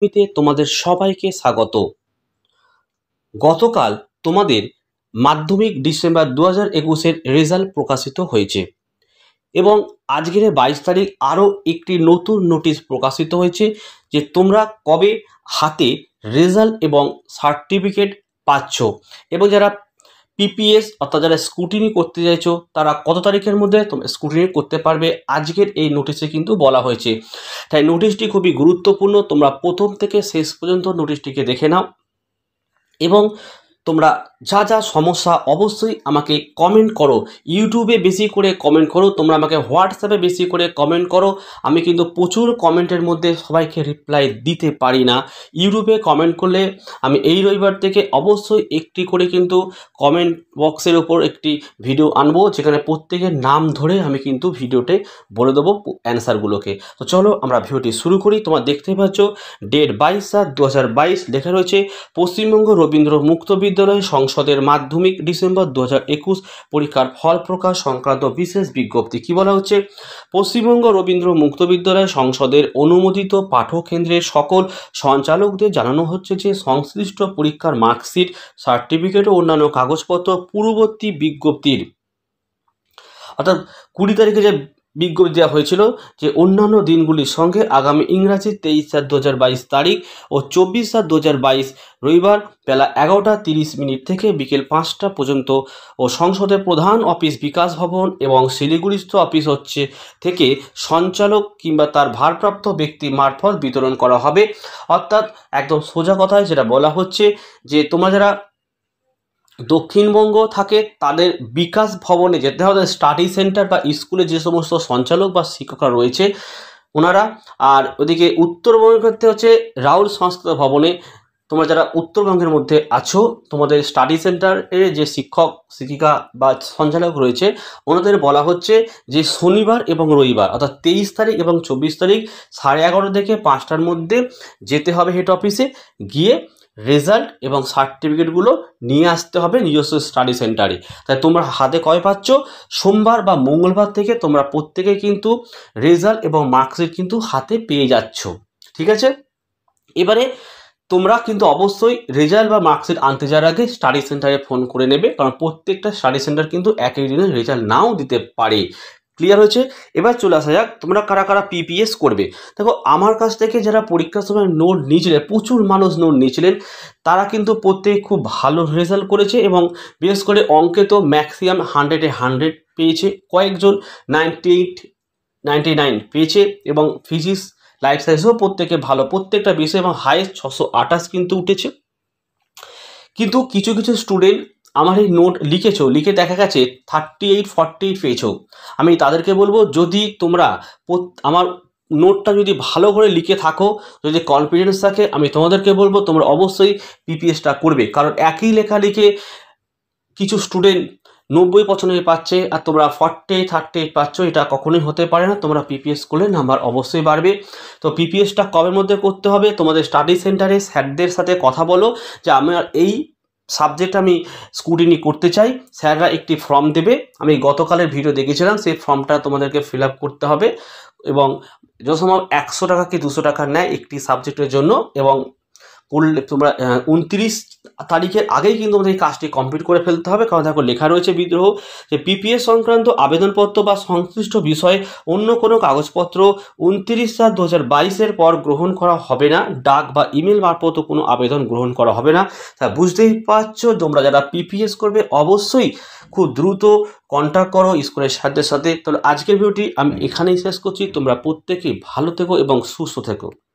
ভিডিওতে তোমাদের সবাইকে স্বাগত গতকাল তোমাদের মাধ্যমিক ডিসেম্বর দু হাজার একুশের রেজাল্ট প্রকাশিত হয়েছে এবং আজকের বাইশ তারিখ আরও একটি নতুন নোটিশ প্রকাশিত হয়েছে যে তোমরা কবে হাতে রেজাল্ট এবং সার্টিফিকেট পাচ্ছ এবং যারা পিপিএস অর্থাৎ যারা স্কুটিনি করতে চাইছো তারা কত তারিখের মধ্যে তোমরা স্কুটিনি করতে পারবে আজকের এই নোটিশে কিন্তু বলা হয়েছে তাই নোটিশটি খুবই গুরুত্বপূর্ণ তোমরা প্রথম থেকে শেষ পর্যন্ত নোটিশটিকে দেখে নাও এবং তোমরা যা যা সমস্যা অবশ্যই আমাকে কমেন্ট করো ইউটিউবে বেশি করে কমেন্ট করো তোমরা আমাকে হোয়াটসঅ্যাপে বেশি করে কমেন্ট করো আমি কিন্তু প্রচুর কমেন্টের মধ্যে সবাইকে রিপ্লাই দিতে পারি না ইউটিউবে কমেন্ট করলে আমি এই রবিবার থেকে অবশ্যই একটি করে কিন্তু কমেন্ট বক্সের ওপর একটি ভিডিও আনবো যেখানে প্রত্যেকের নাম ধরে আমি কিন্তু ভিডিওতে বলে দেবো অ্যান্সারগুলোকে তো চলো আমরা ভিডিওটি শুরু করি তোমরা দেখতে পাচ্ছ ডেট বাইশ সাত দু লেখা রয়েছে পশ্চিমবঙ্গ রবীন্দ্র মুক্তবিদ বিশ্ববিদ্যালয় সংসদের মাধ্যমিক ডিসেম্বর দু একুশ পরীক্ষার ফল প্রকাশ সংক্রান্ত বিশেষ বিজ্ঞপ্তি কি বলা হচ্ছে পশ্চিমবঙ্গ রবীন্দ্র মুক্ত বিদ্যালয় সংসদের অনুমোদিত পাঠকেন্দ্রের সকল সঞ্চালকদের জানানো হচ্ছে যে সংশ্লিষ্ট পরীক্ষার মার্কশিট সার্টিফিকেট ও অন্যান্য কাগজপত্র পূর্ববর্তী বিজ্ঞপ্তির অর্থাৎ কুড়ি তারিখে যে বিজ্ঞপ্তি দেওয়া হয়েছিল যে অন্যান্য দিনগুলির সঙ্গে আগামী ইংরাজি তেইশ সাত দু তারিখ ও চব্বিশ সাত দু রবিবার বেলা এগারোটা তিরিশ মিনিট থেকে বিকেল পাঁচটা পর্যন্ত ও সংসদের প্রধান অফিস বিকাশ ভবন এবং শিলিগুড়িস্থ অফিস হচ্ছে থেকে সঞ্চালক কিংবা তার ভারপ্রাপ্ত ব্যক্তি মারফত বিতরণ করা হবে অর্থাৎ একদম সোজা কথায় যেটা বলা হচ্ছে যে তোমরা যারা দক্ষিণবঙ্গ থাকে তাদের বিকাশ ভবনে যেতে হবে স্টাডি সেন্টার বা স্কুলে যে সমস্ত সঞ্চালক বা শিক্ষকরা রয়েছে ওনারা আর ওদিকে উত্তরবঙ্গের ক্ষেত্রে হচ্ছে রাউল সংস্কৃত ভবনে তোমরা যারা উত্তরবঙ্গের মধ্যে আছো তোমাদের স্টাডি সেন্টারে যে শিক্ষক শিক্ষিকা বা সঞ্চালক রয়েছে ওনাদের বলা হচ্ছে যে শনিবার এবং রবিবার অর্থাৎ তেইশ তারিখ এবং চব্বিশ তারিখ সাড়ে এগারো থেকে পাঁচটার মধ্যে যেতে হবে হেড অফিসে গিয়ে রেজাল্ট এবং সার্টিফিকেটগুলো নিয়ে আসতে হবে নিজস্ব স্টাডি সেন্টারে তাই তোমরা হাতে কয় পাচ্ছ সোমবার বা মঙ্গলবার থেকে তোমরা প্রত্যেকে কিন্তু রেজাল্ট এবং মার্কশিট কিন্তু হাতে পেয়ে যাচ্ছ ঠিক আছে এবারে তোমরা কিন্তু অবশ্যই রেজাল্ট বা মার্কশিট আনতে যাওয়ার আগে স্টাডি সেন্টারে ফোন করে নেবে কারণ প্রত্যেকটা স্টাডি সেন্টার কিন্তু একই দিনে রেজাল্ট নাও দিতে পারে ক্লিয়ার হয়েছে এবার চলে আসা যাক তোমরা কারা কারা পিপিএস করবে দেখো আমার কাছ থেকে যারা পরীক্ষার সময় নোট নিয়েছিলেন প্রচুর মানুষ নোট নিয়েছিলেন তারা কিন্তু প্রত্যেক খুব ভালো রেজাল্ট করেছে এবং বিশেষ করে অঙ্কে তো ম্যাক্সিমাম হান্ড্রেডে হান্ড্রেড পেয়েছে কয়েকজন নাইনটি এইট নাইনটি নাইন পেয়েছে এবং ফিজিক্স লাইফ সায়েন্সও প্রত্যেকে ভালো প্রত্যেকটা বিষয় এবং হায়েস্ট ছশো কিন্তু উঠেছে কিন্তু কিছু কিছু স্টুডেন্ট আমার এই নোট লিখেছো লিখে দেখা গেছে থার্টি এইট ফর্টি এইট পেয়েছো আমি তাদেরকে বলবো যদি তোমরা আমার নোটটা যদি ভালো করে লিখে থাকো যদি কনফিডেন্স থাকে আমি তোমাদেরকে বলবো তোমরা অবশ্যই পিপিএসটা করবে কারণ একই লেখা লিখে কিছু স্টুডেন্ট নব্বই পছন্দ পাচ্ছে আর তোমরা ফর্টি থার্টি এইট পাচ্ছ এটা কখনোই হতে পারে না তোমরা পিপিএস করলে নাম্বার অবশ্যই বাড়বে তো পিপিএসটা কবের মধ্যে করতে হবে তোমাদের স্টাডি সেন্টারে স্যারদের সাথে কথা বলো যে আমার এই সাবজেক্ট আমি স্কুটিনি করতে চাই স্যাররা একটি ফর্ম দেবে আমি গতকালের ভিডিও দেখেছিলাম সেই ফর্মটা তোমাদেরকে ফিল করতে হবে এবং যত একশো টাকা কি দুশো টাকা নেয় একটি সাবজেক্টের জন্য এবং করলে তোমরা উনত্রিশ তারিখের আগেই কিন্তু তোমাদের এই কাজটি কমপ্লিট করে ফেলতে হবে কারণ দেখো লেখা রয়েছে বিদ্রোহ যে পিপিএস সংক্রান্ত আবেদনপত্র বা সংশ্লিষ্ট বিষয়ে অন্য কোনো কাগজপত্র উনত্রিশ সাত দু হাজার বাইশের পর গ্রহণ করা হবে না ডাক বা ইমেল মারফত কোনো আবেদন গ্রহণ করা হবে না তা বুঝতেই পারছো তোমরা যারা পিপিএস করবে অবশ্যই খুব দ্রুত কন্ট্যাক্ট করো স্কুলের সাথে সাথে তাহলে আজকের ভিডিওটি আমি এখানেই শেষ করছি তোমরা প্রত্যেকেই ভালো থেকো এবং সুস্থ থেকো